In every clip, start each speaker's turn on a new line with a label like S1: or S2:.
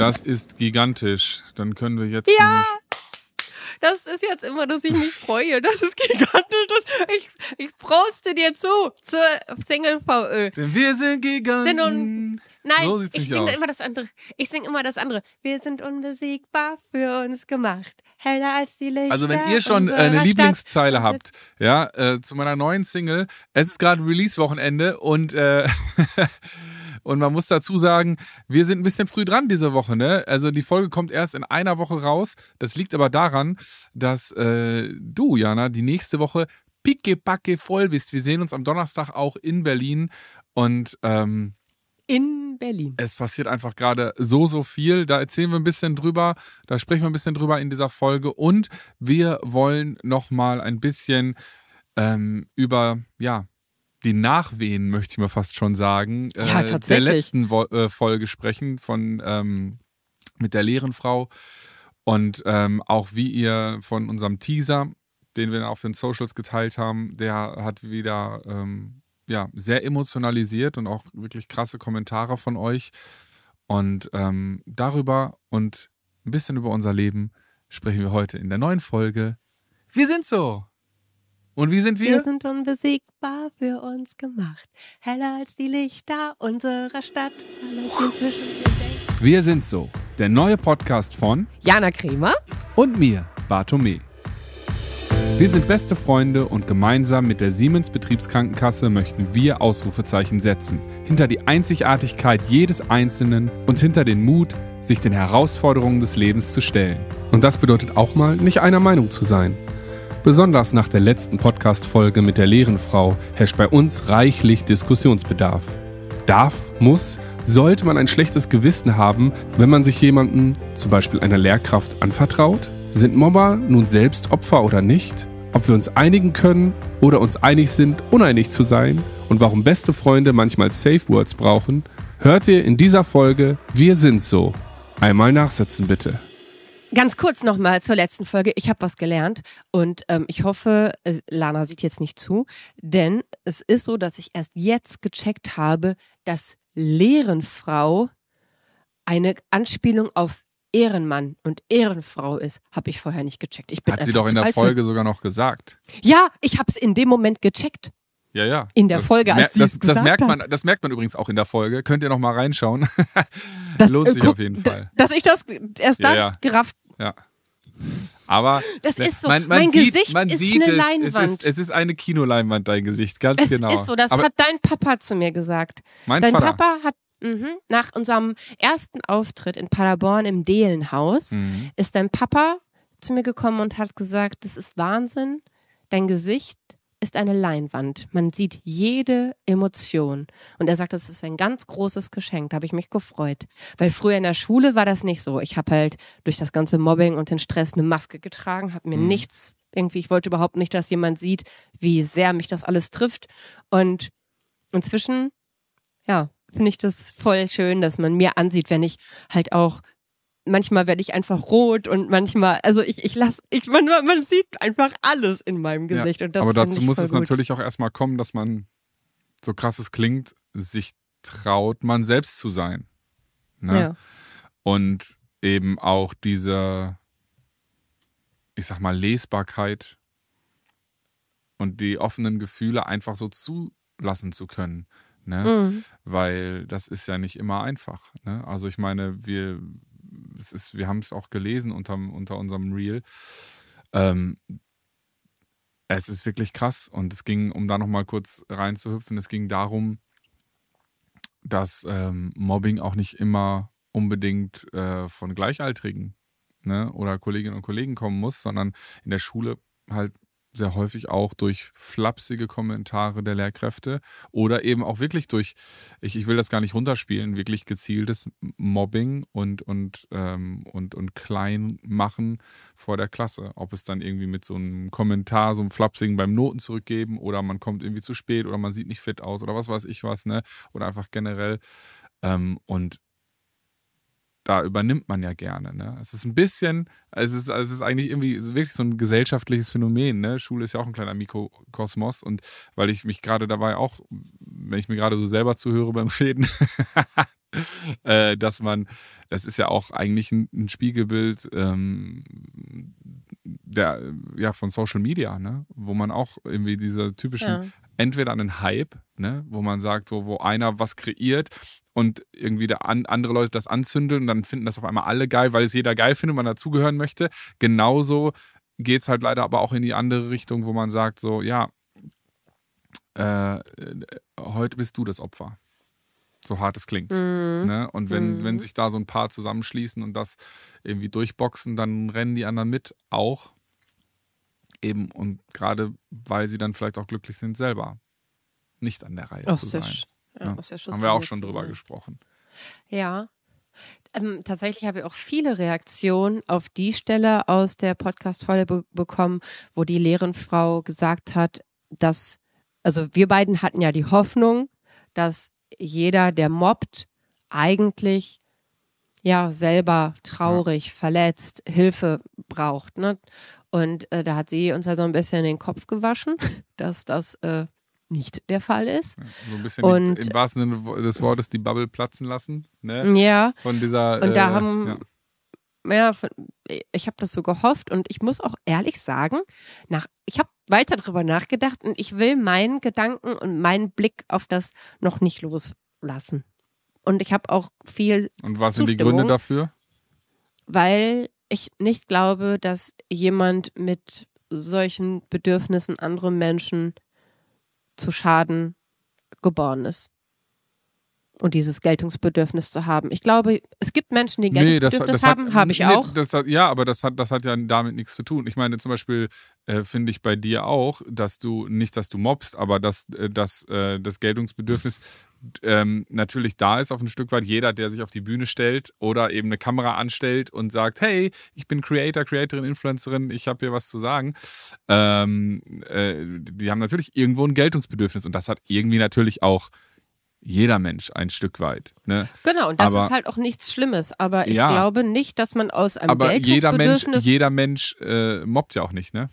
S1: Das ist gigantisch. Dann können wir jetzt. Ja!
S2: Das ist jetzt immer, dass ich mich freue. Das ist gigantisch. Das, ich, ich proste dir zu, zur Single VÖ. Denn wir sind gigantisch. Nein, so ich singe immer das andere. Ich singe immer das andere. Wir sind unbesiegbar für uns gemacht. Heller als die Lichter. Also wenn ihr schon eine Stadt Lieblingszeile
S1: habt, ja, äh, zu meiner neuen Single. Es ist gerade Release-Wochenende und äh, Und man muss dazu sagen, wir sind ein bisschen früh dran diese Woche. Ne? Also die Folge kommt erst in einer Woche raus. Das liegt aber daran, dass äh, du, Jana, die nächste Woche pickepacke voll bist. Wir sehen uns am Donnerstag auch in Berlin. Und ähm, in Berlin. Es passiert einfach gerade so, so viel. Da erzählen wir ein bisschen drüber, da sprechen wir ein bisschen drüber in dieser Folge. Und wir wollen nochmal ein bisschen ähm, über, ja, den Nachwehen, möchte ich mal fast schon sagen, ja, äh, der letzten Wo äh, Folge sprechen von ähm, mit der leeren Frau. Und ähm, auch wie ihr von unserem Teaser, den wir auf den Socials geteilt haben, der hat wieder ähm, ja, sehr emotionalisiert und auch wirklich krasse Kommentare von euch. Und ähm, darüber und ein bisschen über unser Leben sprechen wir heute in der neuen Folge. Wir sind so! Und wie sind wir? Wir sind
S2: unbesiegbar für uns gemacht. Heller als die Lichter unserer Stadt.
S1: wir sind so. Der neue Podcast von Jana Kremer und mir, Bartome. Wir sind beste Freunde und gemeinsam mit der Siemens Betriebskrankenkasse möchten wir Ausrufezeichen setzen. Hinter die Einzigartigkeit jedes Einzelnen und hinter den Mut, sich den Herausforderungen des Lebens zu stellen. Und das bedeutet auch mal, nicht einer Meinung zu sein Besonders nach der letzten Podcast-Folge mit der leeren Frau herrscht bei uns reichlich Diskussionsbedarf. Darf, muss, sollte man ein schlechtes Gewissen haben, wenn man sich jemandem, zum Beispiel einer Lehrkraft, anvertraut? Sind Mobber nun selbst Opfer oder nicht? Ob wir uns einigen können oder uns einig sind, uneinig zu sein und warum beste Freunde manchmal Safe Words brauchen, hört ihr in dieser Folge Wir sind so. Einmal nachsetzen bitte.
S2: Ganz kurz nochmal zur letzten Folge. Ich habe was gelernt und ähm, ich hoffe, äh, Lana sieht jetzt nicht zu, denn es ist so, dass ich erst jetzt gecheckt habe, dass Lehrenfrau eine Anspielung auf Ehrenmann und Ehrenfrau ist, habe ich vorher nicht gecheckt. Ich bin Hat sie doch in der Folge
S1: sogar noch gesagt.
S2: Ja, ich habe es in dem Moment gecheckt.
S1: Ja, ja. In der das Folge, als sie das, gesagt das merkt man, Das merkt man übrigens auch in der Folge. Könnt ihr noch mal reinschauen. das, Lohnt äh, sich guck, auf jeden Fall. Dass
S2: ich das erst dann ja, ja. gerafft
S1: ja. Aber das ne, ist so. Man, man mein sieht, Gesicht man ist sieht eine es, Leinwand. Es ist, es ist eine Kinoleinwand, dein Gesicht, ganz es genau. Das ist so, das Aber hat
S2: dein Papa zu mir gesagt. Mein dein Vater. Papa hat mh, nach unserem ersten Auftritt in Paderborn im Delenhaus mhm. ist dein Papa zu mir gekommen und hat gesagt, das ist Wahnsinn, dein Gesicht ist eine Leinwand. Man sieht jede Emotion. Und er sagt, das ist ein ganz großes Geschenk. Da habe ich mich gefreut. Weil früher in der Schule war das nicht so. Ich habe halt durch das ganze Mobbing und den Stress eine Maske getragen, habe mir mhm. nichts irgendwie, ich wollte überhaupt nicht, dass jemand sieht, wie sehr mich das alles trifft. Und inzwischen, ja, finde ich das voll schön, dass man mir ansieht, wenn ich halt auch manchmal werde ich einfach rot und manchmal, also ich, ich lasse, ich, man, man sieht einfach alles in meinem Gesicht. Ja, und das aber dazu muss es gut. natürlich
S1: auch erstmal kommen, dass man, so krass es klingt, sich traut, man selbst zu sein. Ne? Ja. Und eben auch diese, ich sag mal, Lesbarkeit und die offenen Gefühle einfach so zulassen zu können. Ne? Mhm. Weil das ist ja nicht immer einfach. Ne? Also ich meine, wir es ist, wir haben es auch gelesen unterm, unter unserem Reel. Ähm, es ist wirklich krass. Und es ging, um da nochmal kurz reinzuhüpfen, es ging darum, dass ähm, Mobbing auch nicht immer unbedingt äh, von Gleichaltrigen ne, oder Kolleginnen und Kollegen kommen muss, sondern in der Schule halt sehr häufig auch durch flapsige Kommentare der Lehrkräfte oder eben auch wirklich durch, ich, ich will das gar nicht runterspielen, wirklich gezieltes Mobbing und, und, ähm, und, und Kleinmachen vor der Klasse. Ob es dann irgendwie mit so einem Kommentar, so einem flapsigen beim Noten zurückgeben oder man kommt irgendwie zu spät oder man sieht nicht fit aus oder was weiß ich was, ne? Oder einfach generell. Ähm, und da übernimmt man ja gerne. Ne? Es ist ein bisschen, es ist, es ist eigentlich irgendwie wirklich so ein gesellschaftliches Phänomen. Ne? Schule ist ja auch ein kleiner Mikrokosmos und weil ich mich gerade dabei auch, wenn ich mir gerade so selber zuhöre beim Reden, äh, dass man, das ist ja auch eigentlich ein, ein Spiegelbild ähm, der, ja, von Social Media, ne? wo man auch irgendwie diese typischen ja entweder einen Hype, ne, wo man sagt, wo, wo einer was kreiert und irgendwie der an, andere Leute das anzündeln und dann finden das auf einmal alle geil, weil es jeder geil findet und man dazugehören möchte. Genauso geht es halt leider aber auch in die andere Richtung, wo man sagt, so, ja, äh, äh, heute bist du das Opfer. So hart es klingt. Mhm. Ne? Und wenn, mhm. wenn sich da so ein paar zusammenschließen und das irgendwie durchboxen, dann rennen die anderen mit auch eben und gerade weil sie dann vielleicht auch glücklich sind, selber nicht an der Reihe aus zu sein. Ja, ja. Aus der Haben wir auch schon drüber gesprochen.
S2: Ja. Ähm, tatsächlich habe ich auch viele Reaktionen auf die Stelle aus der Podcast-Folge be bekommen, wo die Lehrenfrau gesagt hat, dass, also wir beiden hatten ja die Hoffnung, dass jeder, der mobbt, eigentlich ja selber traurig, ja. verletzt, Hilfe braucht. Ne? Und äh, da hat sie uns ja so ein bisschen den Kopf gewaschen, dass das äh, nicht der Fall ist.
S1: so ein bisschen und, die, im wahrsten Sinne des Wortes die Bubble platzen lassen. Ne? Ja. Von dieser. Und da äh, haben. Ja.
S2: Ja, ich habe das so gehofft und ich muss auch ehrlich sagen, nach, ich habe weiter darüber nachgedacht und ich will meinen Gedanken und meinen Blick auf das noch nicht loslassen. Und ich habe auch viel. Und was sind die Gründe dafür? Weil ich nicht glaube, dass jemand mit solchen Bedürfnissen andere Menschen zu schaden geboren ist und dieses Geltungsbedürfnis zu haben. Ich glaube, es gibt Menschen, die Geltungsbedürfnis nee, das, das haben, habe ich nee, auch.
S1: Das hat, ja, aber das hat, das hat ja damit nichts zu tun. Ich meine, zum Beispiel äh, finde ich bei dir auch, dass du, nicht, dass du mobst, aber dass, äh, dass äh, das Geltungsbedürfnis ähm, natürlich da ist auf ein Stück weit jeder, der sich auf die Bühne stellt oder eben eine Kamera anstellt und sagt, hey, ich bin Creator, Creatorin, Influencerin, ich habe hier was zu sagen. Ähm, äh, die haben natürlich irgendwo ein Geltungsbedürfnis und das hat irgendwie natürlich auch jeder Mensch ein Stück weit. Ne? Genau, und das aber, ist
S2: halt auch nichts Schlimmes. Aber ich ja, glaube nicht, dass man aus einem aber jeder Mensch,
S1: jeder Mensch äh, mobbt ja auch nicht, ne?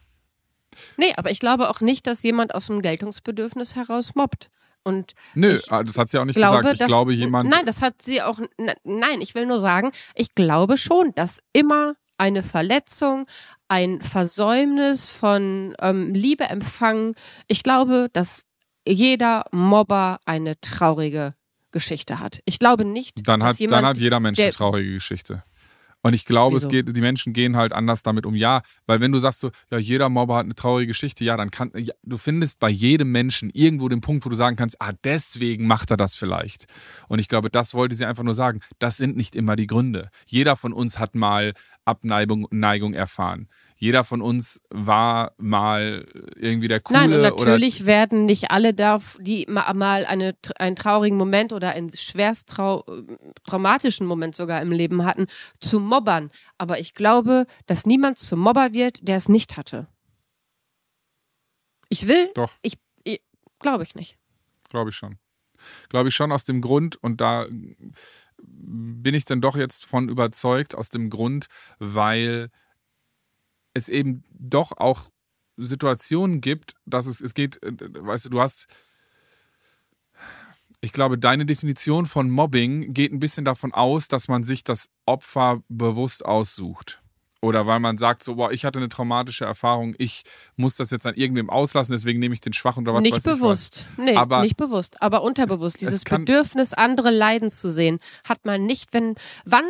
S2: Nee, aber ich glaube auch nicht, dass jemand aus einem Geltungsbedürfnis heraus mobbt.
S1: Und Nö, ah, das hat sie auch nicht glaube, gesagt. Ich dass, glaube, jemand. Nein,
S2: das hat sie auch. Nein, ich will nur sagen, ich glaube schon, dass immer eine Verletzung, ein Versäumnis von ähm, Liebe empfangen. Ich glaube, dass jeder Mobber eine traurige Geschichte hat. Ich glaube nicht, dann dass hat, jemand, Dann hat jeder Mensch eine traurige
S1: Geschichte. Und ich glaube, Wieso? es geht, die Menschen gehen halt anders damit um. Ja, weil wenn du sagst so, ja, jeder Mobber hat eine traurige Geschichte, ja, dann kann, ja, du findest bei jedem Menschen irgendwo den Punkt, wo du sagen kannst, ah, deswegen macht er das vielleicht. Und ich glaube, das wollte sie einfach nur sagen. Das sind nicht immer die Gründe. Jeder von uns hat mal Abneigung Neigung erfahren jeder von uns war mal irgendwie der Coole. Nein, und natürlich
S2: werden nicht alle da, die mal eine, einen traurigen Moment oder einen schwerst trau traumatischen Moment sogar im Leben hatten, zu mobbern. Aber ich glaube, dass niemand zum Mobber wird, der es nicht hatte. Ich will. Doch. Ich, ich glaube ich nicht.
S1: Glaube ich schon. Glaube ich schon aus dem Grund und da bin ich dann doch jetzt von überzeugt aus dem Grund, weil es eben doch auch Situationen gibt, dass es, es geht, äh, weißt du, du hast, ich glaube, deine Definition von Mobbing geht ein bisschen davon aus, dass man sich das Opfer bewusst aussucht. Oder weil man sagt so, boah, ich hatte eine traumatische Erfahrung, ich muss das jetzt an irgendwem auslassen, deswegen nehme ich den Schwachen oder was Nicht bewusst, was. nee, aber nicht
S2: bewusst, aber unterbewusst. Es, dieses es Bedürfnis, andere leiden zu sehen, hat man nicht, wenn, wann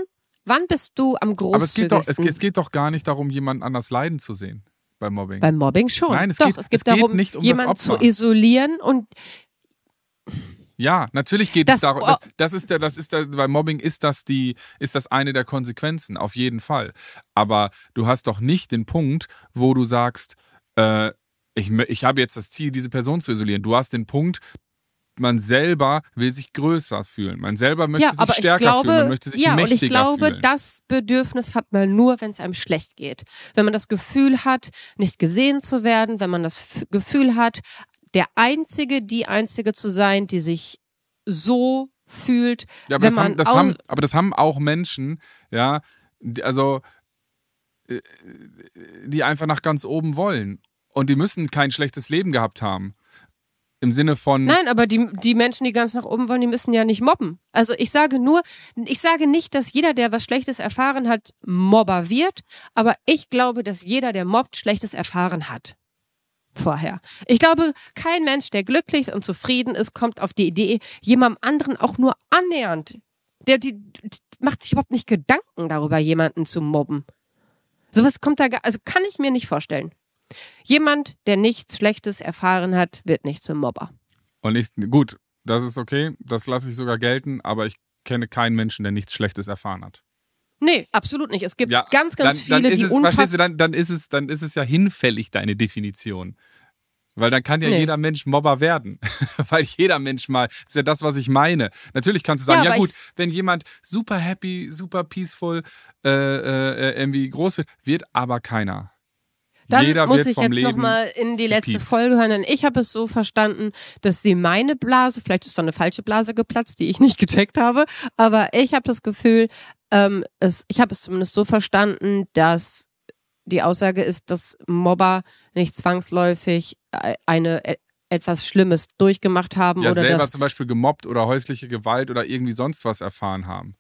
S2: Wann bist du am großzügigsten? Aber es geht, doch, es,
S1: es geht doch gar nicht darum, jemand anders leiden zu sehen. Beim Mobbing. Beim Mobbing schon. Nein, es, Doch, geht, es geht es darum, geht nicht um jemanden das Opfer. zu
S2: isolieren und.
S1: Ja, natürlich geht das, es darum. Das, das, ist der, das ist der, bei Mobbing ist das die, ist das eine der Konsequenzen, auf jeden Fall. Aber du hast doch nicht den Punkt, wo du sagst, äh, ich, ich habe jetzt das Ziel, diese Person zu isolieren. Du hast den Punkt, man selber will sich größer fühlen. Man selber möchte ja, sich stärker glaube, fühlen, man möchte sich ja, mächtiger und ich glaube, fühlen.
S2: das Bedürfnis hat man nur, wenn es einem schlecht geht. Wenn man das Gefühl hat, nicht gesehen zu werden, wenn man das Gefühl hat, der Einzige, die Einzige zu sein, die sich so fühlt. Ja, aber, wenn das, man haben, das haben,
S1: aber das haben auch Menschen, ja, die, also äh, äh, die einfach nach ganz oben wollen. Und die müssen kein schlechtes Leben gehabt haben. Im Sinne von. Nein,
S2: aber die, die Menschen, die ganz nach oben wollen, die müssen ja nicht mobben. Also ich sage nur, ich sage nicht, dass jeder, der was Schlechtes erfahren hat, Mobber wird, aber ich glaube, dass jeder, der mobbt, Schlechtes erfahren hat. Vorher. Ich glaube, kein Mensch, der glücklich und zufrieden ist, kommt auf die Idee, jemandem anderen auch nur annähernd. Der die, die macht sich überhaupt nicht Gedanken darüber, jemanden zu mobben. Sowas kommt da, also kann ich mir nicht vorstellen. Jemand, der nichts Schlechtes erfahren hat, wird nicht zum Mobber.
S1: Und ich, gut, das ist okay, das lasse ich sogar gelten, aber ich kenne keinen Menschen, der nichts Schlechtes erfahren hat.
S2: Nee, absolut nicht. Es gibt ja, ganz, ganz dann, viele, dann die es, verstehst dann,
S1: dann, ist es, dann ist es ja hinfällig, deine Definition. Weil dann kann ja nee. jeder Mensch Mobber werden. Weil jeder Mensch mal, das ist ja das, was ich meine. Natürlich kannst du sagen, ja, ja gut, wenn jemand super happy, super peaceful äh, äh, äh irgendwie groß wird, wird aber keiner. Dann Jeder muss ich jetzt nochmal in
S2: die letzte gepiept. Folge hören, denn ich habe es so verstanden, dass sie meine Blase, vielleicht ist da eine falsche Blase geplatzt, die ich nicht gecheckt habe, aber ich habe das Gefühl, ähm, es, ich habe es zumindest so verstanden, dass die Aussage ist, dass Mobber nicht zwangsläufig äh, eine e, etwas Schlimmes durchgemacht haben ja, oder selber zum
S1: Beispiel gemobbt oder häusliche Gewalt oder irgendwie sonst was erfahren haben.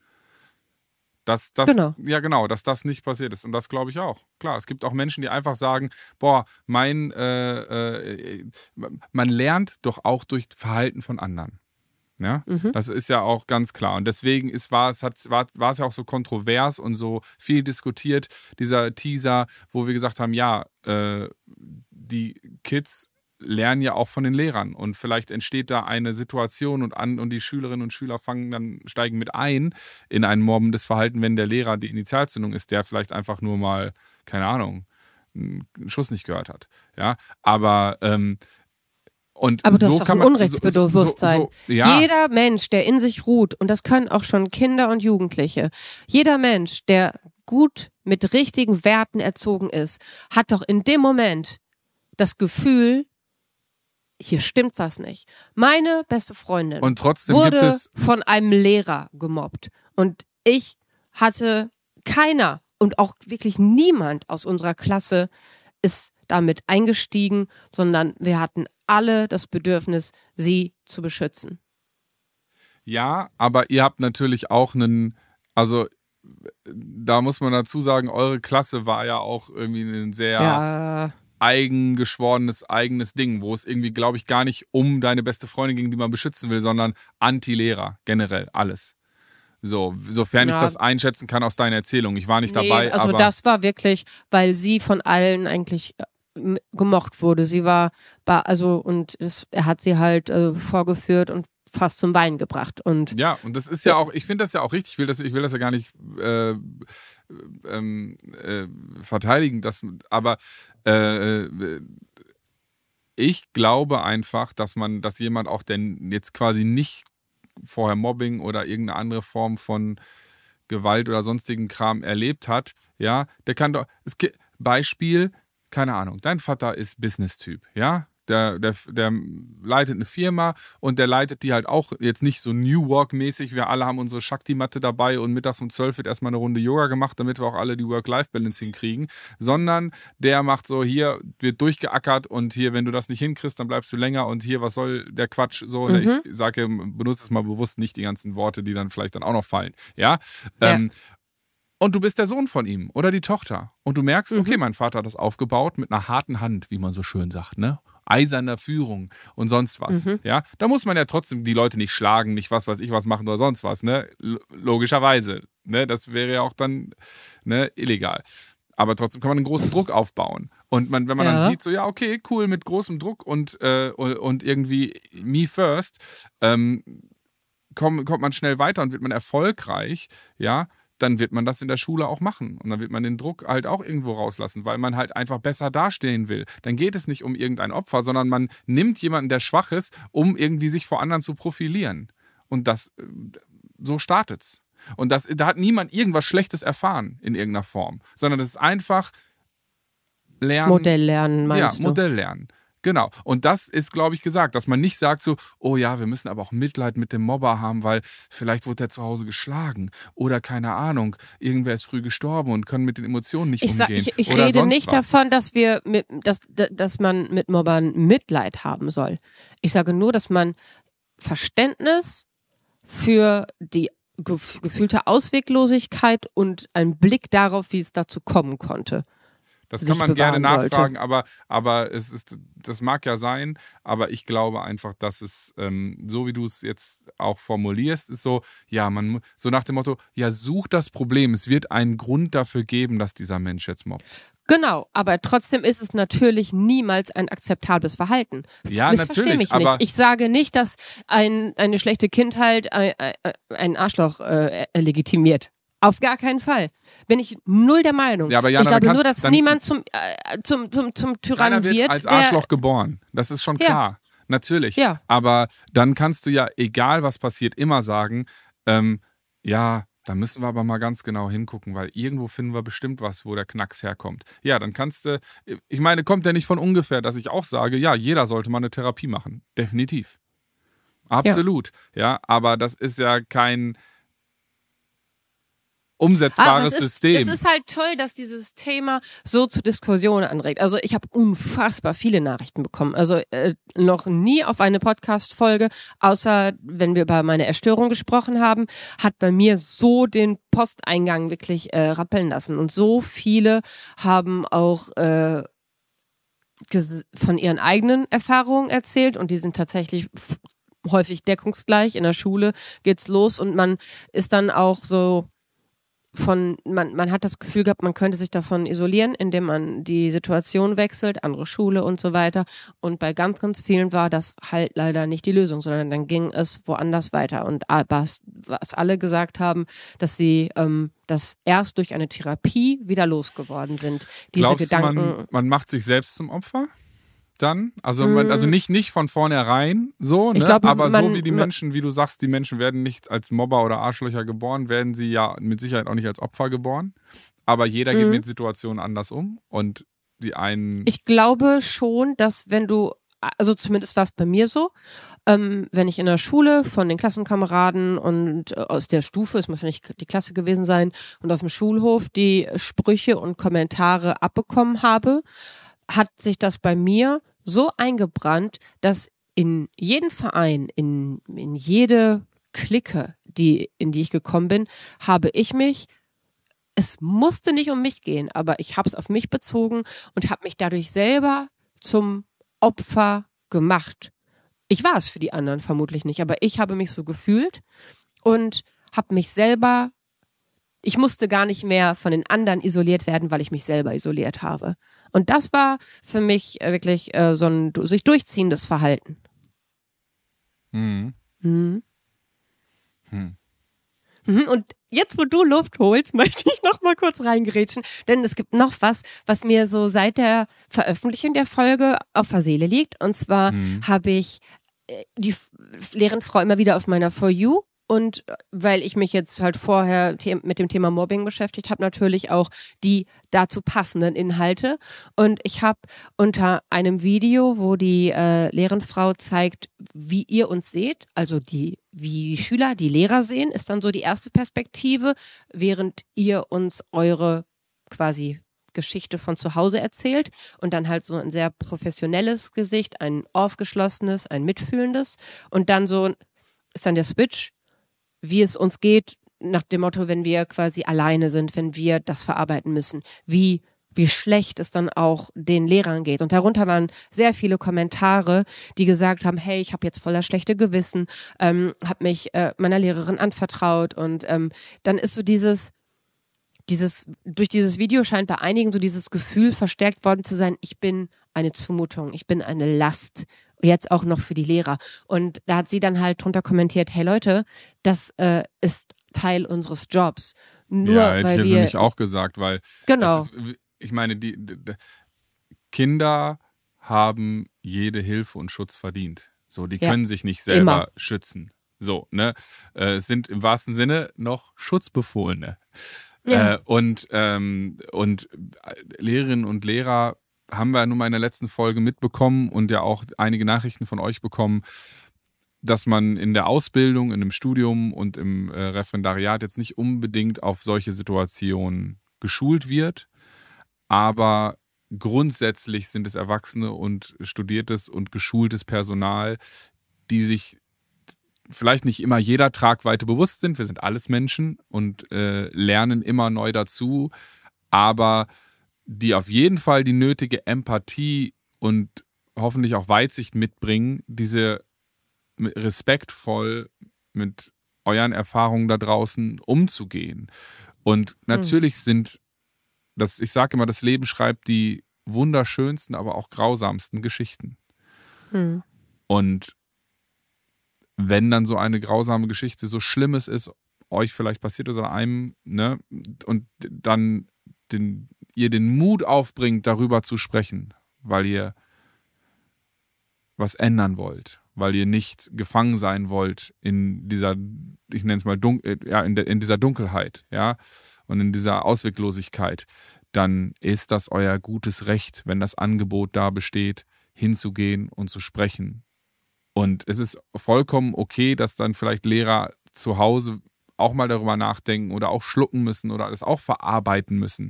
S1: Dass das, genau. ja genau, dass das nicht passiert ist. Und das glaube ich auch. Klar, es gibt auch Menschen, die einfach sagen, boah, mein, äh, äh, man lernt doch auch durch Verhalten von anderen. Ja, mhm. das ist ja auch ganz klar. Und deswegen ist, war, es, hat, war, war es ja auch so kontrovers und so viel diskutiert, dieser Teaser, wo wir gesagt haben, ja, äh, die Kids lernen ja auch von den Lehrern und vielleicht entsteht da eine Situation und an und die Schülerinnen und Schüler fangen dann steigen mit ein in ein morbendes Verhalten, wenn der Lehrer die Initialzündung ist, der vielleicht einfach nur mal keine Ahnung einen Schuss nicht gehört hat, ja, aber ähm, und aber du so hast doch ein Unrechtsbewusstsein. So, so, ja.
S2: Jeder Mensch, der in sich ruht, und das können auch schon Kinder und Jugendliche, jeder Mensch, der gut mit richtigen Werten erzogen ist, hat doch in dem Moment das Gefühl, hier stimmt was nicht. Meine beste Freundin und trotzdem wurde von einem Lehrer gemobbt. Und ich hatte keiner und auch wirklich niemand aus unserer Klasse ist damit eingestiegen, sondern wir hatten alle das Bedürfnis, sie zu
S1: beschützen. Ja, aber ihr habt natürlich auch einen, also da muss man dazu sagen, eure Klasse war ja auch irgendwie ein sehr ja eigengeschworenes, eigenes Ding, wo es irgendwie, glaube ich, gar nicht um deine beste Freundin ging, die man beschützen will, sondern Anti-Lehrer, generell, alles. So, sofern ja. ich das einschätzen kann aus deiner Erzählung. Ich war nicht nee, dabei. Also aber das
S2: war wirklich, weil sie von allen eigentlich äh, gemocht wurde. Sie war, also und es, er hat sie halt äh, vorgeführt und fast zum Weinen gebracht. Und
S1: ja, und das ist ja auch, ich finde das ja auch richtig, ich will das, ich will das ja gar nicht äh, ähm, äh, verteidigen, dass, aber äh, äh ich glaube einfach, dass man, dass jemand auch, denn jetzt quasi nicht vorher Mobbing oder irgendeine andere Form von Gewalt oder sonstigen Kram erlebt hat, ja, der kann doch. Es, Beispiel, keine Ahnung, dein Vater ist Business-Typ, ja? der, der, der leitet eine Firma und der leitet die halt auch jetzt nicht so New Work-mäßig. Wir alle haben unsere Shakti-Matte dabei und mittags um 12 wird erstmal eine Runde Yoga gemacht, damit wir auch alle die Work-Life-Balance hinkriegen, sondern der macht so, hier wird durchgeackert und hier, wenn du das nicht hinkriegst, dann bleibst du länger und hier, was soll der Quatsch? So, mhm. ich sage, benutze es mal bewusst nicht die ganzen Worte, die dann vielleicht dann auch noch fallen. Ja. ja. Ähm, und du bist der Sohn von ihm oder die Tochter. Und du merkst, mhm. okay, mein Vater hat das aufgebaut mit einer harten Hand, wie man so schön sagt, ne? eiserner Führung und sonst was. Mhm. Ja, da muss man ja trotzdem die Leute nicht schlagen, nicht was weiß ich was machen oder sonst was. Ne, logischerweise. Ne, das wäre ja auch dann ne, illegal. Aber trotzdem kann man einen großen Druck aufbauen. Und man, wenn man ja. dann sieht, so ja, okay, cool, mit großem Druck und, äh, und irgendwie me first, ähm, kommt, kommt man schnell weiter und wird man erfolgreich, ja, dann wird man das in der Schule auch machen. Und dann wird man den Druck halt auch irgendwo rauslassen, weil man halt einfach besser dastehen will. Dann geht es nicht um irgendein Opfer, sondern man nimmt jemanden, der schwach ist, um irgendwie sich vor anderen zu profilieren. Und das, äh, so startet's. Und das, da hat niemand irgendwas Schlechtes erfahren in irgendeiner Form, sondern das ist einfach Lernen. Modell
S2: lernen, meinst ja, du? Ja, Modell
S1: lernen. Genau. Und das ist, glaube ich, gesagt, dass man nicht sagt so, oh ja, wir müssen aber auch Mitleid mit dem Mobber haben, weil vielleicht wurde er zu Hause geschlagen oder keine Ahnung, irgendwer ist früh gestorben und können mit den Emotionen nicht ich umgehen. Sag, ich, ich rede nicht was.
S2: davon, dass wir mit, dass, dass man mit Mobbern Mitleid haben soll. Ich sage nur, dass man Verständnis für die gefühlte Ausweglosigkeit und einen Blick darauf, wie es dazu kommen konnte, das kann man gerne nachfragen,
S1: aber, aber es ist, das mag ja sein, aber ich glaube einfach, dass es, ähm, so wie du es jetzt auch formulierst, ist so, ja, man, so nach dem Motto, ja, such das Problem. Es wird einen Grund dafür geben, dass dieser Mensch jetzt mobbt.
S2: Genau, aber trotzdem ist es natürlich niemals ein akzeptables Verhalten. Ja, Missversteh natürlich. Mich nicht. ich sage nicht, dass ein, eine schlechte Kindheit ein, äh, äh, äh, ein Arschloch äh, legitimiert. Auf gar keinen Fall. Wenn ich null der Meinung. Ja, aber Jana, ich glaube nur, dass niemand zum, äh, zum, zum, zum Tyrann wird. als Arschloch
S1: geboren. Das ist schon klar. Ja. Natürlich. Ja. Aber dann kannst du ja, egal was passiert, immer sagen, ähm, ja, da müssen wir aber mal ganz genau hingucken, weil irgendwo finden wir bestimmt was, wo der Knacks herkommt. Ja, dann kannst du, ich meine, kommt der nicht von ungefähr, dass ich auch sage, ja, jeder sollte mal eine Therapie machen. Definitiv. Absolut. Ja, ja aber das ist ja kein, umsetzbares ah, es ist, System. Es ist
S2: halt toll, dass dieses Thema so zu Diskussionen anregt. Also ich habe unfassbar viele Nachrichten bekommen. Also äh, noch nie auf eine Podcast-Folge, außer wenn wir über meine Erstörung gesprochen haben, hat bei mir so den Posteingang wirklich äh, rappeln lassen. Und so viele haben auch äh, von ihren eigenen Erfahrungen erzählt und die sind tatsächlich häufig deckungsgleich. In der Schule geht's los und man ist dann auch so von, man, man hat das Gefühl gehabt, man könnte sich davon isolieren, indem man die Situation wechselt, andere Schule und so weiter. Und bei ganz, ganz vielen war das halt leider nicht die Lösung, sondern dann ging es woanders weiter. Und was, was alle gesagt haben, dass sie ähm, das erst durch eine Therapie wieder losgeworden sind. Diese Glaubst Gedanken. Man,
S1: man macht sich selbst zum Opfer? dann. Also, man, hm. also nicht, nicht von vornherein so, ne? glaub, aber man, so wie die Menschen, wie du sagst, die Menschen werden nicht als Mobber oder Arschlöcher geboren, werden sie ja mit Sicherheit auch nicht als Opfer geboren. Aber jeder geht hm. mit Situationen anders um und die einen. Ich
S2: glaube schon, dass wenn du also zumindest war es bei mir so, ähm, wenn ich in der Schule von den Klassenkameraden und äh, aus der Stufe, es muss ja nicht die Klasse gewesen sein, und auf dem Schulhof die Sprüche und Kommentare abbekommen habe, hat sich das bei mir so eingebrannt, dass in jeden Verein, in, in jede Clique, die, in die ich gekommen bin, habe ich mich es musste nicht um mich gehen, aber ich habe es auf mich bezogen und habe mich dadurch selber zum Opfer gemacht. Ich war es für die anderen vermutlich nicht, aber ich habe mich so gefühlt und habe mich selber, ich musste gar nicht mehr von den anderen isoliert werden, weil ich mich selber isoliert habe. Und das war für mich äh, wirklich äh, so ein sich durchziehendes Verhalten. Mhm. Mhm. Hm. Mhm, und jetzt, wo du Luft holst, möchte ich noch mal kurz reingrätschen, denn es gibt noch was, was mir so seit der Veröffentlichung der Folge auf der Seele liegt. Und zwar mhm. habe ich äh, die leeren Frau immer wieder auf meiner For You und äh, weil ich mich jetzt halt vorher mit dem Thema Mobbing beschäftigt habe, natürlich auch die dazu passenden Inhalte. Und ich habe unter einem Video, wo die äh, Lehrenfrau zeigt, wie ihr uns seht, also die wie die Schüler die Lehrer sehen, ist dann so die erste Perspektive, während ihr uns eure quasi Geschichte von zu Hause erzählt und dann halt so ein sehr professionelles Gesicht, ein aufgeschlossenes, ein mitfühlendes und dann so ist dann der Switch wie es uns geht, nach dem Motto, wenn wir quasi alleine sind, wenn wir das verarbeiten müssen, wie wie schlecht es dann auch den Lehrern geht. Und darunter waren sehr viele Kommentare, die gesagt haben, hey, ich habe jetzt voller schlechte Gewissen, ähm, habe mich äh, meiner Lehrerin anvertraut. Und ähm, dann ist so dieses, dieses, durch dieses Video scheint bei einigen so dieses Gefühl verstärkt worden zu sein, ich bin eine Zumutung, ich bin eine Last, jetzt auch noch für die Lehrer. Und da hat sie dann halt drunter kommentiert, hey Leute, das äh, ist Teil unseres Jobs. Nur ja, hätte weil ich wir, also auch gesagt, weil genau. Ist,
S1: ich meine, die, die Kinder haben jede Hilfe und Schutz verdient. So, die ja, können sich nicht selber immer. schützen. So, ne? Äh, es äh, sind im wahrsten Sinne noch Schutzbefohlene. Ja. Äh, und, ähm, und äh, Lehrerinnen und Lehrer haben wir nun mal in der letzten Folge mitbekommen und ja auch einige Nachrichten von euch bekommen, dass man in der Ausbildung, in dem Studium und im äh, Referendariat jetzt nicht unbedingt auf solche Situationen geschult wird, aber grundsätzlich sind es Erwachsene und studiertes und geschultes Personal, die sich vielleicht nicht immer jeder Tragweite bewusst sind. Wir sind alles Menschen und äh, lernen immer neu dazu, aber die auf jeden Fall die nötige Empathie und hoffentlich auch Weitsicht mitbringen, diese respektvoll mit euren Erfahrungen da draußen umzugehen. Und hm. natürlich mhm. sind das, ich sage immer, das Leben schreibt die wunderschönsten, aber auch grausamsten Geschichten. Mhm. Und wenn dann so eine grausame Geschichte, so Schlimmes ist, euch vielleicht passiert oder einem, ne, und dann den, ihr den Mut aufbringt, darüber zu sprechen, weil ihr was ändern wollt, weil ihr nicht gefangen sein wollt in dieser, ich nenne es mal, dunkel, äh, ja, in, in dieser Dunkelheit, ja, und in dieser Ausweglosigkeit, dann ist das euer gutes Recht, wenn das Angebot da besteht, hinzugehen und zu sprechen. Und es ist vollkommen okay, dass dann vielleicht Lehrer zu Hause auch mal darüber nachdenken oder auch schlucken müssen oder das auch verarbeiten müssen.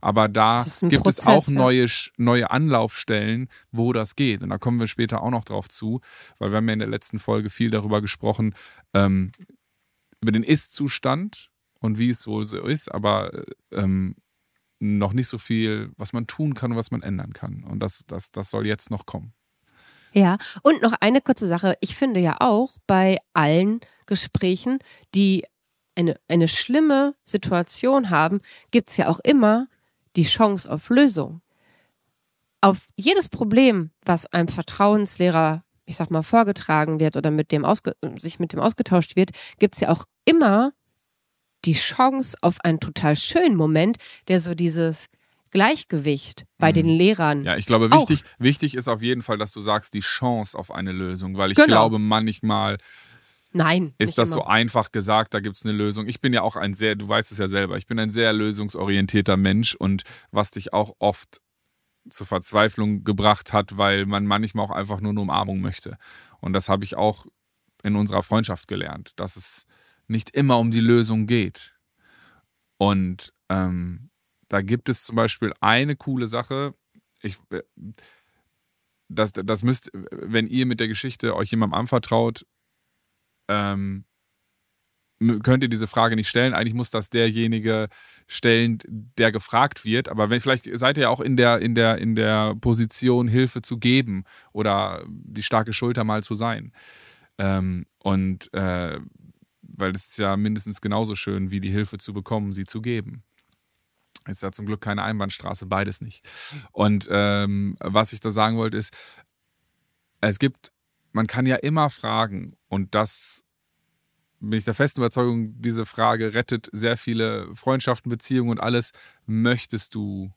S1: Aber da gibt Prozess, es auch neue, ja. neue Anlaufstellen, wo das geht. Und da kommen wir später auch noch drauf zu, weil wir haben ja in der letzten Folge viel darüber gesprochen, ähm, über den Ist-Zustand und wie es wohl so ist, aber ähm, noch nicht so viel, was man tun kann und was man ändern kann. Und das, das, das soll jetzt noch kommen.
S2: Ja, und noch eine kurze Sache. Ich finde ja auch bei allen Gesprächen, die eine, eine schlimme Situation haben, gibt es ja auch immer die Chance auf Lösung. Auf jedes Problem, was einem Vertrauenslehrer, ich sag mal, vorgetragen wird oder mit dem ausge sich mit dem ausgetauscht wird, gibt es ja auch immer die Chance auf einen total schönen Moment, der so dieses Gleichgewicht bei mhm. den Lehrern. Ja, ich glaube, wichtig,
S1: auch. wichtig ist auf jeden Fall, dass du sagst, die Chance auf eine Lösung, weil ich genau. glaube, manchmal Nein. Ist das immer. so einfach gesagt, da gibt es eine Lösung. Ich bin ja auch ein sehr, du weißt es ja selber, ich bin ein sehr lösungsorientierter Mensch und was dich auch oft zur Verzweiflung gebracht hat, weil man manchmal auch einfach nur eine Umarmung möchte. Und das habe ich auch in unserer Freundschaft gelernt, dass es nicht immer um die Lösung geht. Und ähm, da gibt es zum Beispiel eine coole Sache. Ich, äh, das, das müsst, wenn ihr mit der Geschichte euch jemandem anvertraut, ähm, könnt ihr diese Frage nicht stellen. Eigentlich muss das derjenige stellen, der gefragt wird. Aber wenn, vielleicht seid ihr ja auch in der, in, der, in der Position, Hilfe zu geben oder die starke Schulter mal zu sein. Ähm, und äh, weil es ist ja mindestens genauso schön, wie die Hilfe zu bekommen, sie zu geben. Ist ja zum Glück keine Einbahnstraße, beides nicht. Und ähm, was ich da sagen wollte, ist, es gibt man kann ja immer fragen und das bin ich der festen Überzeugung, diese Frage rettet sehr viele Freundschaften, Beziehungen und alles. Möchtest du,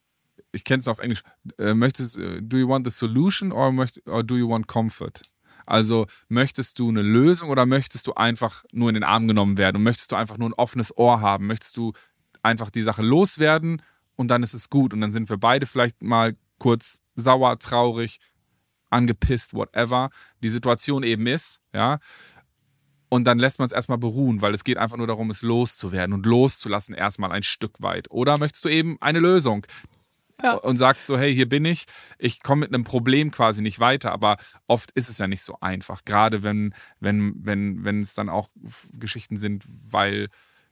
S1: ich kenne es auf Englisch, äh, möchtest, äh, do you want the solution or, möcht, or do you want comfort? Also möchtest du eine Lösung oder möchtest du einfach nur in den Arm genommen werden und möchtest du einfach nur ein offenes Ohr haben? Möchtest du einfach die Sache loswerden und dann ist es gut und dann sind wir beide vielleicht mal kurz sauer, traurig, angepisst, whatever die Situation eben ist, ja. Und dann lässt man es erstmal beruhen, weil es geht einfach nur darum, es loszuwerden und loszulassen erstmal ein Stück weit. Oder möchtest du eben eine Lösung ja. und sagst so, hey, hier bin ich, ich komme mit einem Problem quasi nicht weiter, aber oft ist es ja nicht so einfach, gerade wenn, wenn, wenn, wenn es dann auch Geschichten sind, weil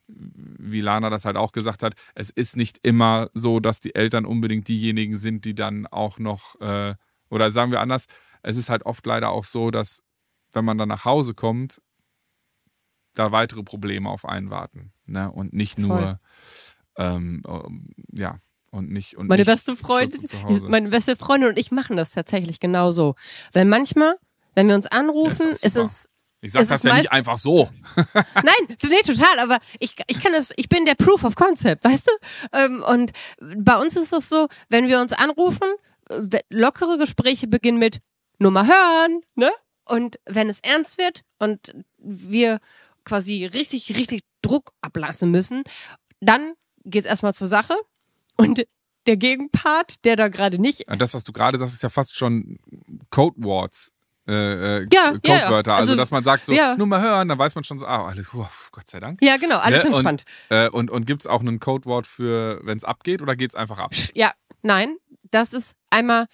S1: wie Lana das halt auch gesagt hat, es ist nicht immer so, dass die Eltern unbedingt diejenigen sind, die dann auch noch äh, oder sagen wir anders, es ist halt oft leider auch so, dass wenn man dann nach Hause kommt, da weitere Probleme auf einen warten. Ne? Und nicht nur, ähm, ähm, ja, und nicht. Und meine nicht beste Freundin, meine
S2: beste Freundin und ich machen das tatsächlich genauso. Weil manchmal, wenn wir uns anrufen, ist, ist es ich sag es das ja nicht
S1: einfach so.
S2: Nein, nee, total, aber ich, ich kann das, ich bin der Proof of Concept, weißt du? Ähm, und bei uns ist das so, wenn wir uns anrufen, lockere Gespräche beginnen mit nur mal hören, ne? Und wenn es ernst wird und wir quasi richtig, richtig Druck ablassen müssen, dann geht's erstmal zur Sache und der Gegenpart, der da gerade nicht.
S1: Und das, was du gerade sagst, ist ja fast schon Code Words. Äh, äh ja, Codewörter. Ja, ja. Also, also, dass man sagt so, ja. nur mal hören, dann weiß man schon so, ah, alles, wow, oh, Gott sei Dank. Ja, genau, alles ne? entspannt. Und, äh, und, und gibt es auch ein Codewort für, wenn es abgeht oder geht es einfach ab?
S2: Ja, nein, das ist einmal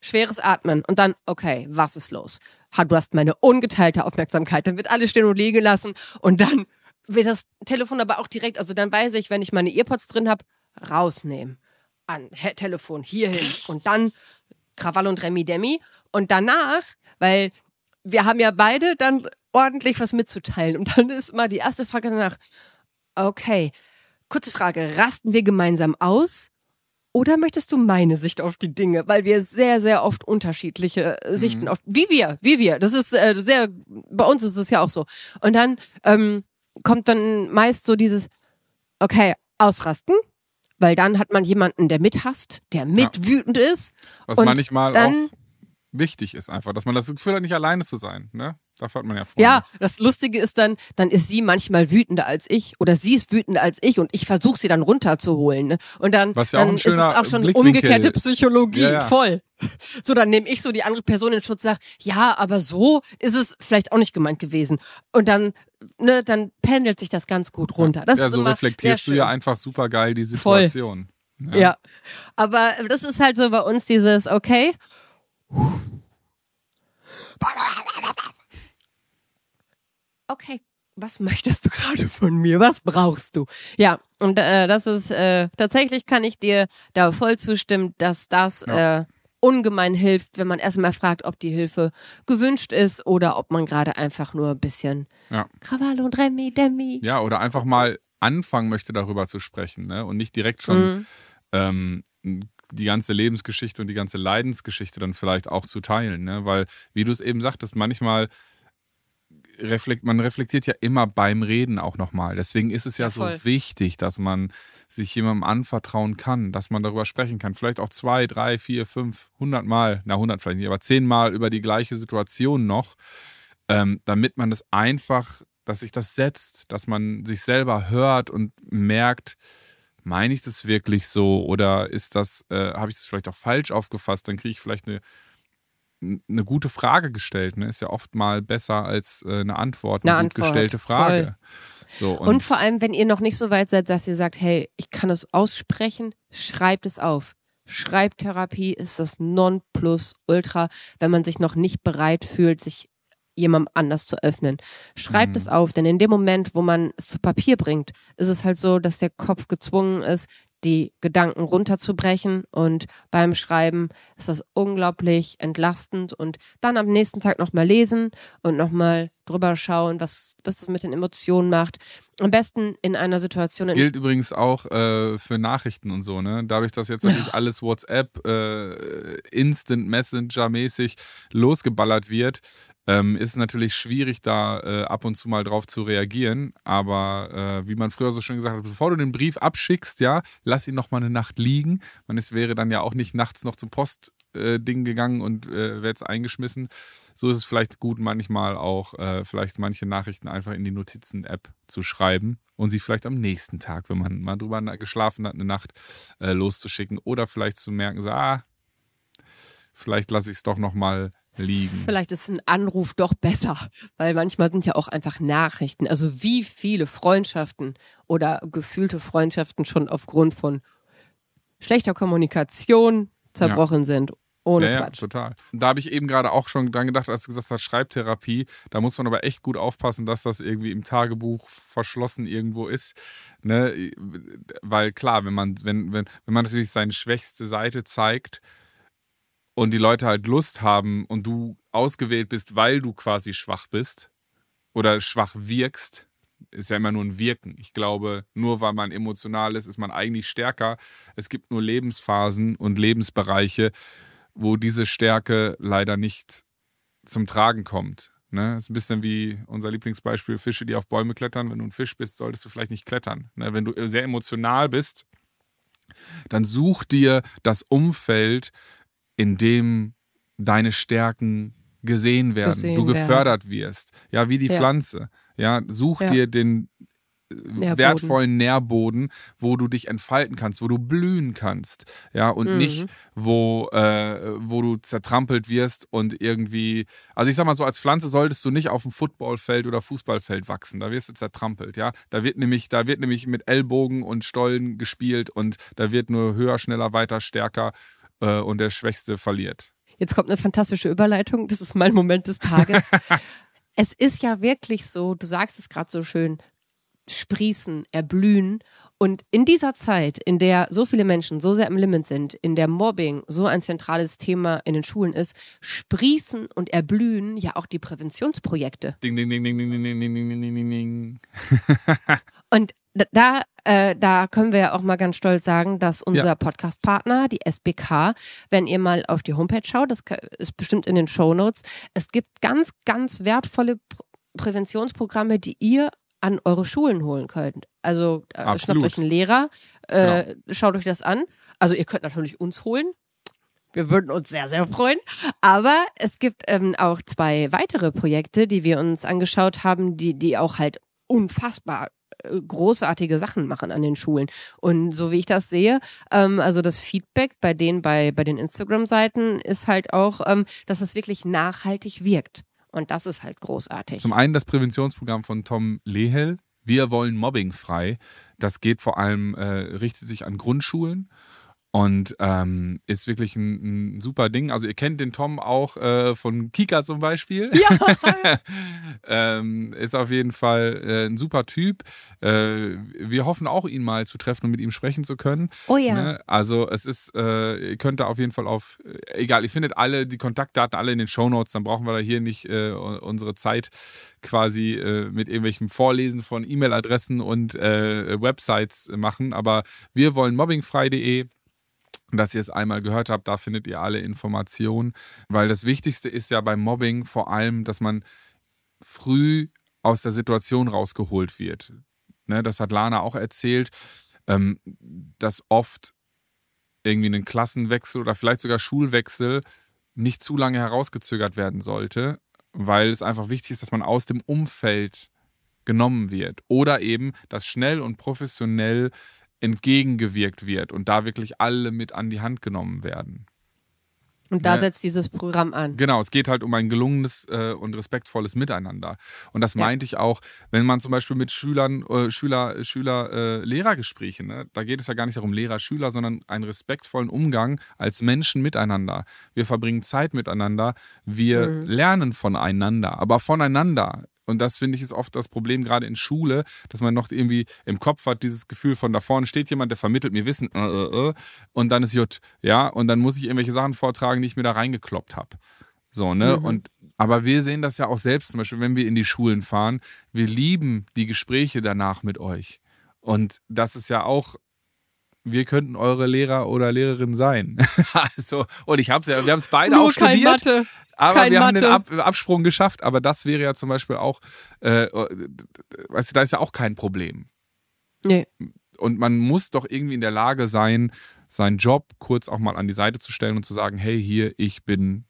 S2: schweres Atmen und dann, okay, was ist los? Du hast meine ungeteilte Aufmerksamkeit, dann wird alles stehen und liegen lassen und dann wird das Telefon aber auch direkt, also dann weiß ich, wenn ich meine Earpods drin habe, rausnehmen. An He Telefon hierhin und dann Krawall und Remi Demi und danach, weil wir haben ja beide dann ordentlich was mitzuteilen und dann ist mal die erste Frage danach, okay, kurze Frage, rasten wir gemeinsam aus oder möchtest du meine Sicht auf die Dinge? Weil wir sehr, sehr oft unterschiedliche äh, mhm. Sichten mhm. auf, wie wir, wie wir. Das ist äh, sehr, bei uns ist es ja auch so. Und dann ähm, kommt dann meist so dieses, okay, ausrasten, weil dann hat man jemanden, der mithasst, der mitwütend ja. ist. Was manchmal auch
S1: wichtig ist einfach, dass man das Gefühl hat, nicht alleine zu sein. Ne? Dafür hat man ja Freunde.
S2: Ja, das Lustige ist dann, dann ist sie manchmal wütender als ich oder sie ist wütender als ich und ich versuche sie dann runterzuholen. Ne? Und dann, Was ja dann auch ist es auch schon umgekehrte Psychologie, ja, ja. voll. So, dann nehme ich so die andere Person in Schutz, und sage, ja, aber so ist es vielleicht auch nicht gemeint gewesen. Und dann, ne, dann pendelt sich das ganz gut runter. Das ja, so reflektierst du ja
S1: einfach super geil die Situation. Voll. Ne? Ja. ja,
S2: aber das ist halt so bei uns dieses, okay, Okay, was möchtest du gerade von mir? Was brauchst du? Ja, und äh, das ist äh, tatsächlich kann ich dir da voll zustimmen, dass das ja. äh, ungemein hilft, wenn man erstmal fragt, ob die Hilfe gewünscht ist oder ob man gerade einfach nur ein bisschen ja. Krawall und Remi Demi.
S1: Ja, oder einfach mal anfangen möchte, darüber zu sprechen ne? und nicht direkt schon mhm. ähm, die ganze Lebensgeschichte und die ganze Leidensgeschichte dann vielleicht auch zu teilen. Ne? Weil, wie du es eben sagtest, manchmal reflekt, man reflektiert ja immer beim Reden auch nochmal. Deswegen ist es ja, ja so wichtig, dass man sich jemandem anvertrauen kann, dass man darüber sprechen kann. Vielleicht auch zwei, drei, vier, fünf, hundert Mal, na hundert vielleicht nicht, aber zehnmal über die gleiche Situation noch, ähm, damit man das einfach, dass sich das setzt, dass man sich selber hört und merkt, meine ich das wirklich so oder ist das, äh, habe ich das vielleicht auch falsch aufgefasst? Dann kriege ich vielleicht eine, eine gute Frage gestellt. Ne? Ist ja oft mal besser als äh, eine Antwort, eine, eine Antwort, gestellte Frage. So, und, und
S2: vor allem, wenn ihr noch nicht so weit seid, dass ihr sagt, hey, ich kann das aussprechen, schreibt es auf. Schreibtherapie ist das Nonplusultra, wenn man sich noch nicht bereit fühlt, sich jemandem anders zu öffnen. Schreibt mhm. es auf, denn in dem Moment, wo man es zu Papier bringt, ist es halt so, dass der Kopf gezwungen ist, die Gedanken runterzubrechen und beim Schreiben ist das unglaublich entlastend und dann am nächsten Tag nochmal lesen und nochmal drüber schauen, was, was das mit den Emotionen macht. Am besten in einer Situation. In Gilt
S1: übrigens auch äh, für Nachrichten und so, ne? Dadurch, dass jetzt natürlich alles WhatsApp äh, Instant Messenger mäßig losgeballert wird, ähm, ist natürlich schwierig, da äh, ab und zu mal drauf zu reagieren. Aber äh, wie man früher so schön gesagt hat, bevor du den Brief abschickst, ja, lass ihn noch mal eine Nacht liegen. Man ist, wäre dann ja auch nicht nachts noch zum Postding äh, gegangen und äh, wäre jetzt eingeschmissen. So ist es vielleicht gut, manchmal auch äh, vielleicht manche Nachrichten einfach in die Notizen-App zu schreiben und sie vielleicht am nächsten Tag, wenn man mal drüber geschlafen hat, eine Nacht äh, loszuschicken oder vielleicht zu merken, so, ah, vielleicht lasse ich es doch noch mal liegen.
S2: Vielleicht ist ein Anruf doch besser, weil manchmal sind ja auch einfach Nachrichten. Also wie viele Freundschaften oder gefühlte Freundschaften schon aufgrund von schlechter Kommunikation zerbrochen ja. sind. Ohne ja, Ja,
S1: total. Da habe ich eben gerade auch schon dran gedacht, als du gesagt hast, Schreibtherapie. Da muss man aber echt gut aufpassen, dass das irgendwie im Tagebuch verschlossen irgendwo ist. Ne? Weil klar, wenn man, wenn, wenn, wenn man natürlich seine schwächste Seite zeigt, und die Leute halt Lust haben und du ausgewählt bist, weil du quasi schwach bist oder schwach wirkst, ist ja immer nur ein Wirken. Ich glaube, nur weil man emotional ist, ist man eigentlich stärker. Es gibt nur Lebensphasen und Lebensbereiche, wo diese Stärke leider nicht zum Tragen kommt. Ne? Das ist ein bisschen wie unser Lieblingsbeispiel Fische, die auf Bäume klettern. Wenn du ein Fisch bist, solltest du vielleicht nicht klettern. Ne? Wenn du sehr emotional bist, dann such dir das Umfeld, in dem deine Stärken gesehen werden, gesehen du gefördert werden. wirst. Ja, wie die ja. Pflanze. Ja, such ja. dir den äh, Nährboden. wertvollen Nährboden, wo du dich entfalten kannst, wo du blühen kannst, ja, und mhm. nicht, wo, äh, wo du zertrampelt wirst und irgendwie, also ich sag mal so, als Pflanze solltest du nicht auf dem Footballfeld oder Fußballfeld wachsen, da wirst du zertrampelt, ja, da wird nämlich, da wird nämlich mit Ellbogen und Stollen gespielt und da wird nur höher, schneller, weiter, stärker äh, und der Schwächste verliert. Jetzt
S2: kommt eine fantastische Überleitung. Das ist mein Moment des Tages. es ist ja wirklich so, du sagst es gerade so schön, sprießen, erblühen. Und in dieser Zeit, in der so viele Menschen so sehr im Limit sind, in der Mobbing so ein zentrales Thema in den Schulen ist, sprießen und erblühen ja auch die Präventionsprojekte.
S1: Ding, ding, ding, ding, ding, ding, ding, ding, ding, ding.
S2: und da äh, da können wir ja auch mal ganz stolz sagen, dass unser ja. Podcast-Partner, die SBK, wenn ihr mal auf die Homepage schaut, das ist bestimmt in den Show Notes, es gibt ganz, ganz wertvolle Präventionsprogramme, die ihr an eure Schulen holen könnt. Also äh, schnappt euch einen Lehrer, äh, genau. schaut euch das an. Also ihr könnt natürlich uns holen. Wir würden uns sehr, sehr freuen. Aber es gibt ähm, auch zwei weitere Projekte, die wir uns angeschaut haben, die, die auch halt unfassbar äh, großartige Sachen machen an den Schulen. Und so wie ich das sehe, ähm, also das Feedback bei denen bei, bei den Instagram-Seiten ist halt auch, ähm, dass es wirklich nachhaltig wirkt. Und das ist halt großartig. Zum einen
S1: das Präventionsprogramm von Tom Lehel. Wir wollen Mobbing frei. Das geht vor allem, äh, richtet sich an Grundschulen. Und ähm, ist wirklich ein, ein, super Ding. Also ihr kennt den Tom auch äh, von Kika zum Beispiel. Ja. ähm, ist auf jeden Fall äh, ein super Typ. Äh, wir hoffen auch, ihn mal zu treffen und mit ihm sprechen zu können. Oh ja. Ne? Also es ist, äh, ihr könnt da auf jeden Fall auf, äh, egal, ihr findet alle die Kontaktdaten alle in den Show Notes dann brauchen wir da hier nicht äh, unsere Zeit quasi äh, mit irgendwelchen Vorlesen von E-Mail-Adressen und äh, Websites machen. Aber wir wollen mobbingfrei.de dass ihr es einmal gehört habt, da findet ihr alle Informationen, weil das Wichtigste ist ja beim Mobbing vor allem, dass man früh aus der Situation rausgeholt wird. Ne, das hat Lana auch erzählt, ähm, dass oft irgendwie ein Klassenwechsel oder vielleicht sogar Schulwechsel nicht zu lange herausgezögert werden sollte, weil es einfach wichtig ist, dass man aus dem Umfeld genommen wird oder eben, dass schnell und professionell entgegengewirkt wird und da wirklich alle mit an die Hand genommen werden.
S2: Und da ne? setzt dieses Programm
S1: an. Genau, es geht halt um ein gelungenes äh, und respektvolles Miteinander. Und das ja. meinte ich auch, wenn man zum Beispiel mit Schülern, äh, Schüler, Schüler, äh, Lehrergesprächen, ne? da geht es ja gar nicht darum Lehrer, Schüler, sondern einen respektvollen Umgang als Menschen miteinander. Wir verbringen Zeit miteinander, wir mhm. lernen voneinander, aber voneinander. Und das finde ich ist oft das Problem, gerade in Schule, dass man noch irgendwie im Kopf hat, dieses Gefühl von da vorne steht jemand, der vermittelt mir Wissen, äh, äh, äh, und dann ist Jut, ja, und dann muss ich irgendwelche Sachen vortragen, die ich mir da reingekloppt habe. So, ne? Mhm. Und aber wir sehen das ja auch selbst, zum Beispiel, wenn wir in die Schulen fahren, wir lieben die Gespräche danach mit euch. Und das ist ja auch wir könnten eure Lehrer oder Lehrerin sein. also, und ich hab's ja, wir haben es beide Nur auch studiert. Kein Mathe. Aber Kein wir Mathe. haben den Ab Absprung geschafft, aber das wäre ja zum Beispiel auch, äh, äh, weißt du, da ist ja auch kein Problem. Nee. Und man muss doch irgendwie in der Lage sein, seinen Job kurz auch mal an die Seite zu stellen und zu sagen, hey, hier, ich bin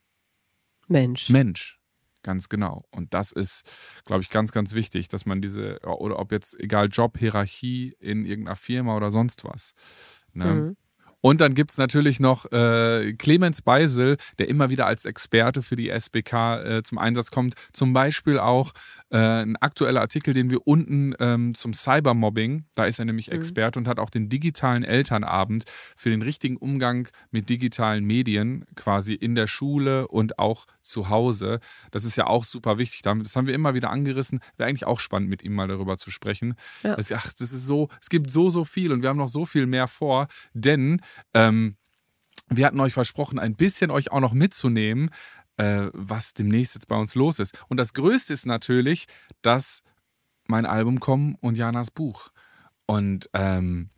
S1: Mensch. Mensch. Ganz genau. Und das ist, glaube ich, ganz, ganz wichtig, dass man diese, oder ob jetzt egal Job, Hierarchie in irgendeiner Firma oder sonst was, ne, mhm. Und dann gibt's natürlich noch äh, Clemens Beisel, der immer wieder als Experte für die SBK äh, zum Einsatz kommt. Zum Beispiel auch äh, ein aktueller Artikel, den wir unten ähm, zum Cybermobbing, da ist er nämlich mhm. Experte und hat auch den digitalen Elternabend für den richtigen Umgang mit digitalen Medien quasi in der Schule und auch zu Hause. Das ist ja auch super wichtig. Das haben wir immer wieder angerissen. Wäre eigentlich auch spannend, mit ihm mal darüber zu sprechen. Ja. Das, ach, das ist so, es gibt so, so viel und wir haben noch so viel mehr vor, denn ähm, wir hatten euch versprochen, ein bisschen euch auch noch mitzunehmen, äh, was demnächst jetzt bei uns los ist. Und das Größte ist natürlich, dass mein Album kommen und Janas Buch. Und ähm,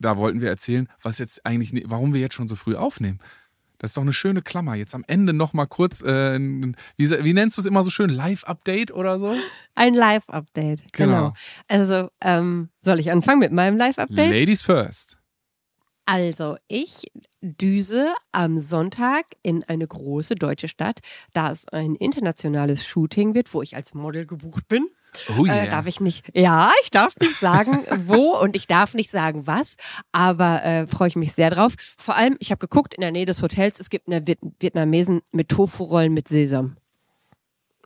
S1: da wollten wir erzählen, was jetzt eigentlich, ne, warum wir jetzt schon so früh aufnehmen. Das ist doch eine schöne Klammer. Jetzt am Ende nochmal kurz, äh, wie, wie, nennst du es immer so schön, Live-Update oder so? Ein Live-Update, genau. genau. Also ähm, soll ich anfangen mit meinem Live-Update? Ladies first.
S2: Also, ich düse am Sonntag in eine große deutsche Stadt, da es ein internationales Shooting wird, wo ich als Model gebucht bin.
S1: Oh äh, yeah. äh, darf ich
S2: nicht, ja, ich darf nicht sagen, wo und ich darf nicht sagen, was, aber äh, freue ich mich sehr drauf. Vor allem, ich habe geguckt, in der Nähe des Hotels, es gibt eine Viet Vietnamesen mit Tofu-Rollen mit Sesam.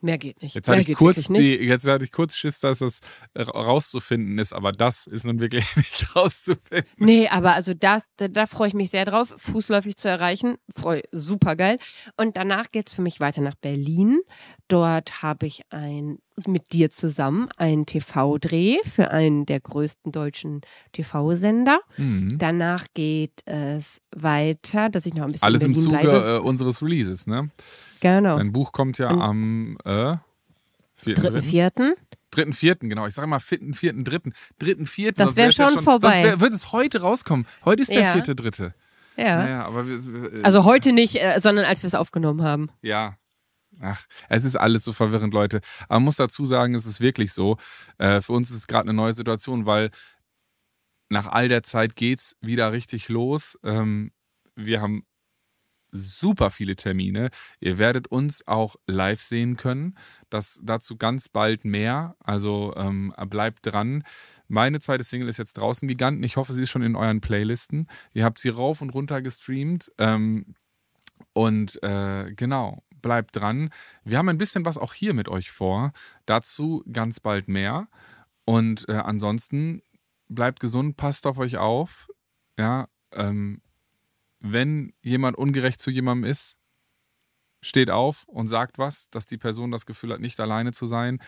S2: Mehr geht nicht. Jetzt, hatte, ich kurz die,
S1: jetzt hatte ich kurz Schiss, dass das äh, rauszufinden ist, aber das ist nun wirklich nicht rauszufinden.
S2: Nee, aber also das, da, da freue ich mich sehr drauf, fußläufig zu erreichen. Freu, super geil. Und danach geht es für mich weiter nach Berlin. Dort habe ich ein mit dir zusammen einen TV-Dreh für einen der größten deutschen TV-Sender. Mhm. Danach geht es weiter, dass ich noch ein bisschen Alles im Zuge bleibe.
S1: Äh, unseres Releases, ne? Genau. Dein Buch kommt ja am äh, vierten, dritten, vierten. Dritten, vierten, genau. Ich sage immer vierten, vierten, dritten. Dritten, vierten. Das wäre schon, ja schon vorbei. Sonst wird es heute rauskommen. Heute ist der ja. vierte, dritte. Ja. Naja, aber wir, äh, also heute
S2: nicht, äh, sondern als wir es aufgenommen haben.
S1: Ja. Ach, es ist alles so verwirrend, Leute. Aber man muss dazu sagen, es ist wirklich so. Äh, für uns ist es gerade eine neue Situation, weil nach all der Zeit geht es wieder richtig los. Ähm, wir haben super viele Termine. Ihr werdet uns auch live sehen können. Das dazu ganz bald mehr. Also ähm, bleibt dran. Meine zweite Single ist jetzt draußen, Giganten. Ich hoffe, sie ist schon in euren Playlisten. Ihr habt sie rauf und runter gestreamt. Ähm, und äh, genau, bleibt dran. Wir haben ein bisschen was auch hier mit euch vor. Dazu ganz bald mehr. Und äh, ansonsten bleibt gesund, passt auf euch auf. Ja, ähm, wenn jemand ungerecht zu jemandem ist, steht auf und sagt was, dass die Person das Gefühl hat, nicht alleine zu sein.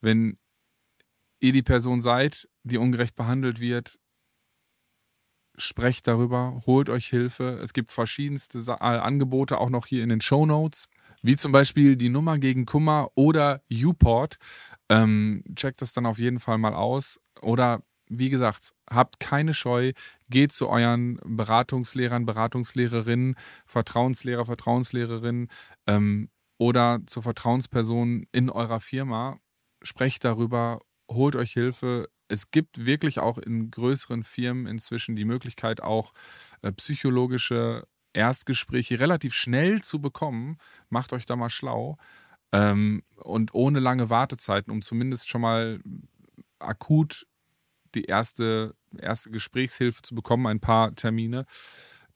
S1: Wenn ihr die Person seid, die ungerecht behandelt wird, sprecht darüber, holt euch Hilfe. Es gibt verschiedenste äh, Angebote auch noch hier in den Show Notes, wie zum Beispiel die Nummer gegen Kummer oder Uport. Ähm, checkt das dann auf jeden Fall mal aus. Oder wie gesagt, habt keine Scheu, geht zu euren Beratungslehrern, Beratungslehrerinnen, Vertrauenslehrer, Vertrauenslehrerinnen ähm, oder zur Vertrauensperson in eurer Firma, sprecht darüber, holt euch Hilfe. Es gibt wirklich auch in größeren Firmen inzwischen die Möglichkeit, auch äh, psychologische Erstgespräche relativ schnell zu bekommen. Macht euch da mal schlau. Ähm, und ohne lange Wartezeiten, um zumindest schon mal akut die erste, erste Gesprächshilfe zu bekommen, ein paar Termine.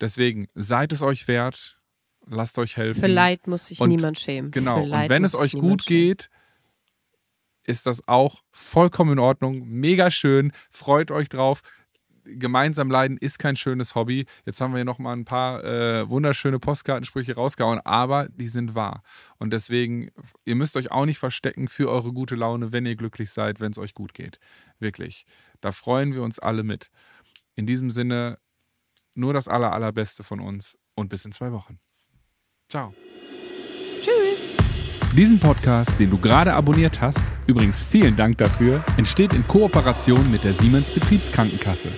S1: Deswegen seid es euch wert, lasst euch helfen. Vielleicht muss sich und niemand schämen. Genau, Vielleicht und wenn es euch gut geht, ist das auch vollkommen in Ordnung, mega schön, freut euch drauf. Gemeinsam leiden ist kein schönes Hobby. Jetzt haben wir hier nochmal ein paar äh, wunderschöne Postkartensprüche rausgehauen, aber die sind wahr. Und deswegen, ihr müsst euch auch nicht verstecken für eure gute Laune, wenn ihr glücklich seid, wenn es euch gut geht. Wirklich. Da freuen wir uns alle mit. In diesem Sinne, nur das Aller, Allerbeste von uns und bis in zwei Wochen. Ciao. Tschüss. Diesen Podcast, den du gerade abonniert hast, übrigens vielen Dank dafür, entsteht in Kooperation mit der Siemens Betriebskrankenkasse.